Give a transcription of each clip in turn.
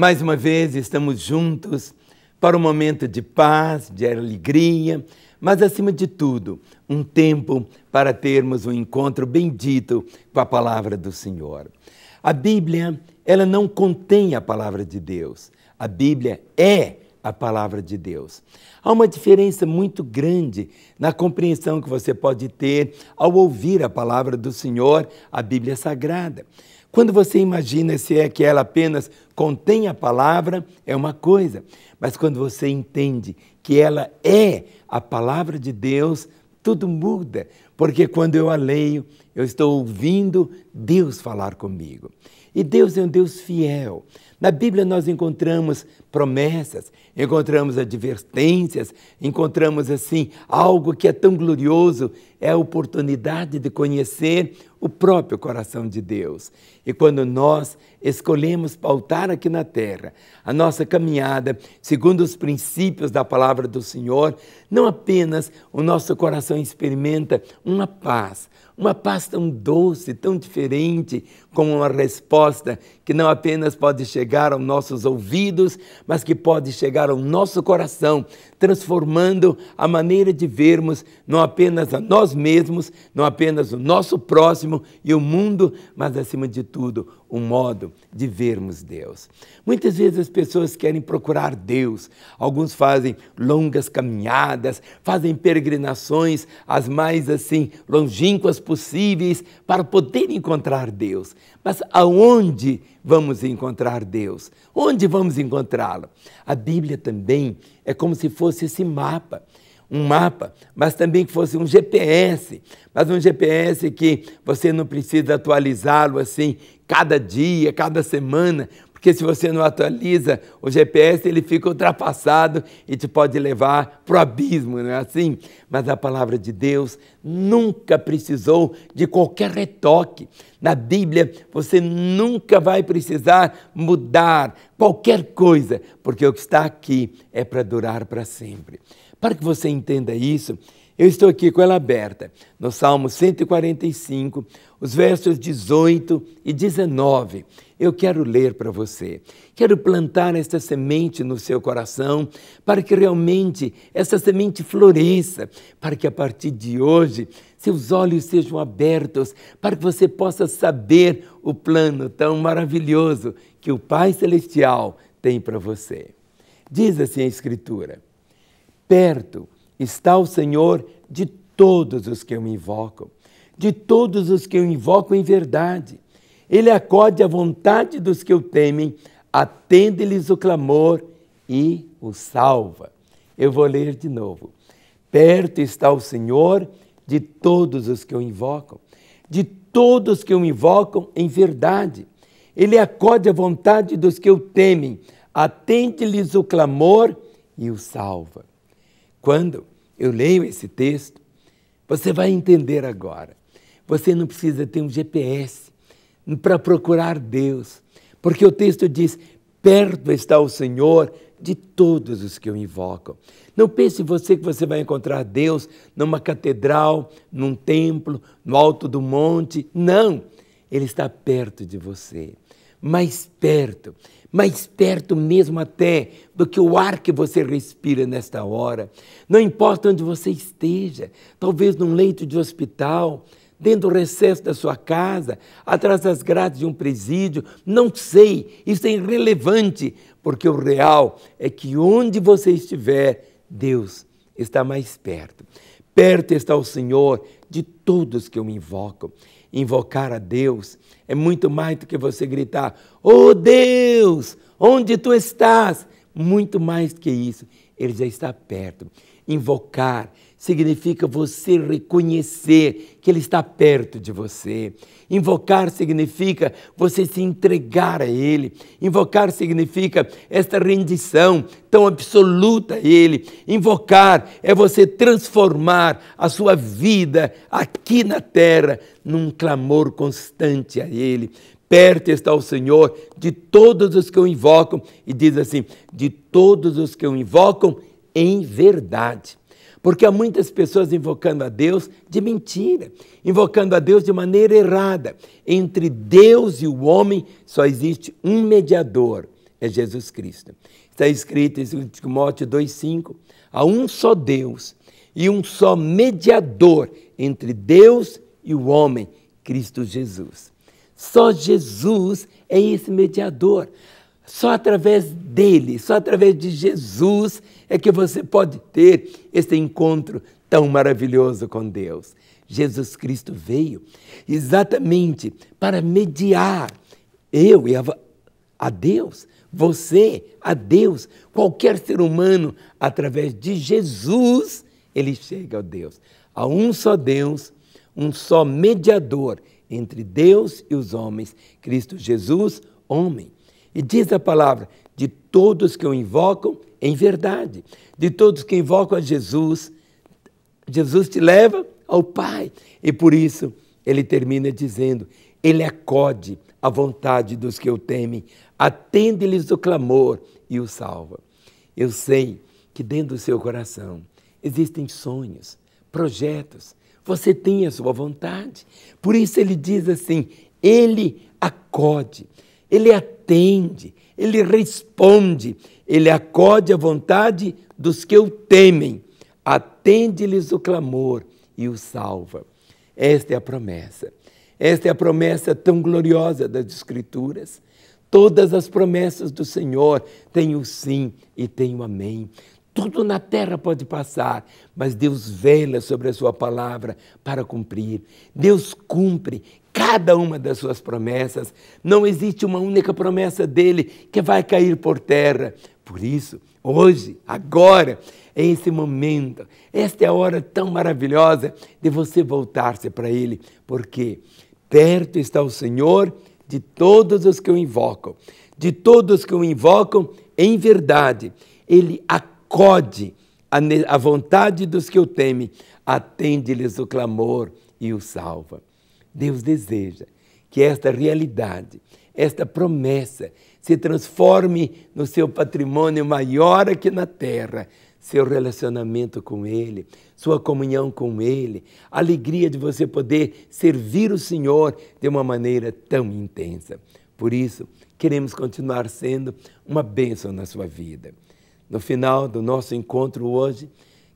Mais uma vez estamos juntos para um momento de paz, de alegria, mas acima de tudo, um tempo para termos um encontro bendito com a palavra do Senhor. A Bíblia, ela não contém a palavra de Deus. A Bíblia é a palavra de Deus. Há uma diferença muito grande na compreensão que você pode ter ao ouvir a palavra do Senhor, a Bíblia Sagrada. Quando você imagina se é que ela apenas contém a palavra, é uma coisa, mas quando você entende que ela é a palavra de Deus, tudo muda porque quando eu a leio, eu estou ouvindo Deus falar comigo. E Deus é um Deus fiel. Na Bíblia nós encontramos promessas, encontramos advertências, encontramos assim algo que é tão glorioso, é a oportunidade de conhecer o próprio coração de Deus. E quando nós escolhemos pautar aqui na terra a nossa caminhada segundo os princípios da palavra do Senhor, não apenas o nosso coração experimenta uma paz, uma paz tão doce, tão diferente, com uma resposta que não apenas pode chegar aos nossos ouvidos, mas que pode chegar ao nosso coração, transformando a maneira de vermos não apenas a nós mesmos, não apenas o nosso próximo e o mundo, mas acima de tudo, o um modo de vermos Deus. Muitas vezes as pessoas querem procurar Deus. Alguns fazem longas caminhadas, fazem peregrinações as mais assim longínquas possíveis para poder encontrar Deus. Mas aonde vamos encontrar Deus? Onde vamos encontrá-lo? A Bíblia também é como se fosse esse mapa um mapa, mas também que fosse um GPS, mas um GPS que você não precisa atualizá-lo assim cada dia, cada semana, porque se você não atualiza, o GPS ele fica ultrapassado e te pode levar para o abismo, não é assim? Mas a palavra de Deus nunca precisou de qualquer retoque. Na Bíblia, você nunca vai precisar mudar qualquer coisa, porque o que está aqui é para durar para sempre. Para que você entenda isso, eu estou aqui com ela aberta, no Salmo 145, os versos 18 e 19. Eu quero ler para você. Quero plantar esta semente no seu coração, para que realmente essa semente floresça, para que a partir de hoje seus olhos sejam abertos, para que você possa saber o plano tão maravilhoso que o Pai Celestial tem para você. Diz assim a Escritura: perto está o Senhor de todos os que o invocam, de todos os que o invocam em verdade. Ele acode à vontade dos que o temem, atende-lhes o clamor e o salva. Eu vou ler de novo. Perto está o Senhor de todos os que o invocam, de todos que o invocam em verdade. Ele acode à vontade dos que o temem, atende-lhes o clamor e o salva. Quando eu leio esse texto, você vai entender agora. Você não precisa ter um GPS para procurar Deus, porque o texto diz: perto está o Senhor de todos os que o invocam. Não pense você que você vai encontrar Deus numa catedral, num templo, no alto do monte. Não! Ele está perto de você mais perto, mais perto mesmo até do que o ar que você respira nesta hora. Não importa onde você esteja, talvez num leito de hospital, dentro do recesso da sua casa, atrás das grades de um presídio, não sei, isso é irrelevante, porque o real é que onde você estiver, Deus está mais perto. Perto está o Senhor de todos que o invocam. Invocar a Deus é muito mais do que você gritar: Oh Deus, onde tu estás? Muito mais do que isso, ele já está perto. Invocar significa você reconhecer que Ele está perto de você. Invocar significa você se entregar a Ele. Invocar significa esta rendição tão absoluta a Ele. Invocar é você transformar a sua vida aqui na terra num clamor constante a Ele. Perto está o Senhor de todos os que o invocam, e diz assim: de todos os que o invocam em verdade. Porque há muitas pessoas invocando a Deus de mentira, invocando a Deus de maneira errada. Entre Deus e o homem só existe um mediador, é Jesus Cristo. Está escrito em 2 Timóteo 2,5: há um só Deus e um só mediador entre Deus e o homem, Cristo Jesus. Só Jesus é esse mediador. Só através dele, só através de Jesus é que você pode ter esse encontro tão maravilhoso com Deus. Jesus Cristo veio exatamente para mediar eu e a, a, Deus, você a Deus, qualquer ser humano, através de Jesus, ele chega a Deus. Há um só Deus, um só mediador entre Deus e os homens, Cristo Jesus, homem. E diz a palavra: de todos que o invocam em verdade, de todos que invocam a Jesus, Jesus te leva ao Pai. E por isso ele termina dizendo: Ele acode à vontade dos que o temem, atende-lhes o clamor e o salva. Eu sei que dentro do seu coração existem sonhos, projetos, você tem a sua vontade. Por isso ele diz assim: Ele acode, Ele atende atende, ele responde, ele acode à vontade dos que o temem, atende-lhes o clamor e o salva. Esta é a promessa. Esta é a promessa tão gloriosa das Escrituras. Todas as promessas do Senhor têm o sim e têm o amém. Tudo na terra pode passar, mas Deus vela sobre a sua palavra para cumprir. Deus cumpre cada uma das suas promessas. Não existe uma única promessa dele que vai cair por terra. Por isso, hoje, agora, é esse momento, esta é a hora tão maravilhosa de você voltar-se para Ele, porque perto está o Senhor de todos os que o invocam. De todos que o invocam, em verdade, Ele acode a vontade dos que o temem, atende-lhes o clamor e o salva. Deus deseja que esta realidade, esta promessa, se transforme no seu patrimônio maior aqui na terra, seu relacionamento com Ele, sua comunhão com Ele, a alegria de você poder servir o Senhor de uma maneira tão intensa. Por isso, queremos continuar sendo uma bênção na sua vida. No final do nosso encontro hoje,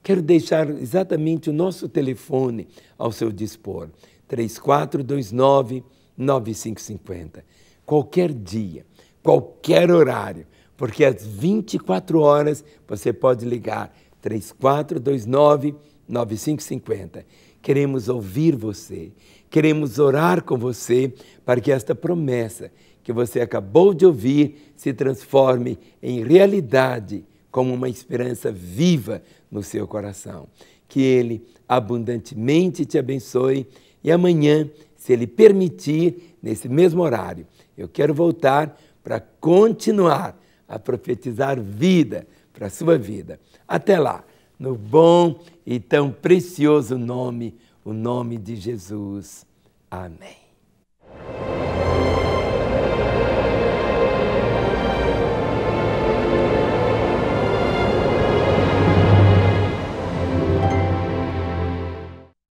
quero deixar exatamente o nosso telefone ao seu dispor. 3429 9550. Qualquer dia, qualquer horário, porque às 24 horas você pode ligar 3429 9550. Queremos ouvir você, queremos orar com você para que esta promessa que você acabou de ouvir se transforme em realidade como uma esperança viva no seu coração. Que Ele abundantemente te abençoe e amanhã, se ele permitir, nesse mesmo horário, eu quero voltar para continuar a profetizar vida para a sua vida. Até lá, no bom e tão precioso nome, o nome de Jesus. Amém.